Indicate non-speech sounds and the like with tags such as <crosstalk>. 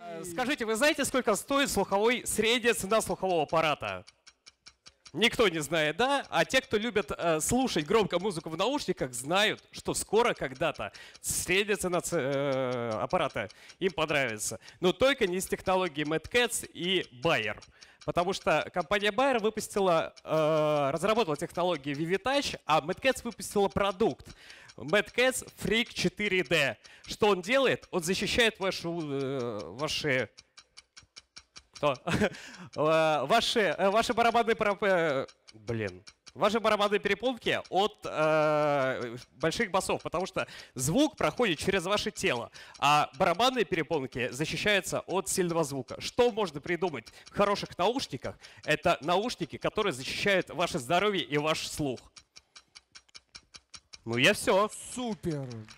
Э, скажите, вы знаете, сколько стоит слуховой, средняя цена слухового аппарата? Никто не знает, да? А те, кто любят э, слушать громко музыку в наушниках, знают, что скоро когда-то средняя цена э, аппарата им понравится. Но только не с технологией MadCats и Bayer. Потому что компания Bayer выпустила, э, разработала технологию ViviTouch, а MadCats выпустила продукт. Bad Freak 4D. Что он делает? Он защищает вашу, э, ваши то <laughs> э, ваши, э, ваши барабанные проп... Блин. Ваши барабанные перепонки от э, больших басов, потому что звук проходит через ваше тело, а барабанные перепонки защищаются от сильного звука. Что можно придумать в хороших наушниках? Это наушники, которые защищают ваше здоровье и ваш слух. Ну я все. Супер.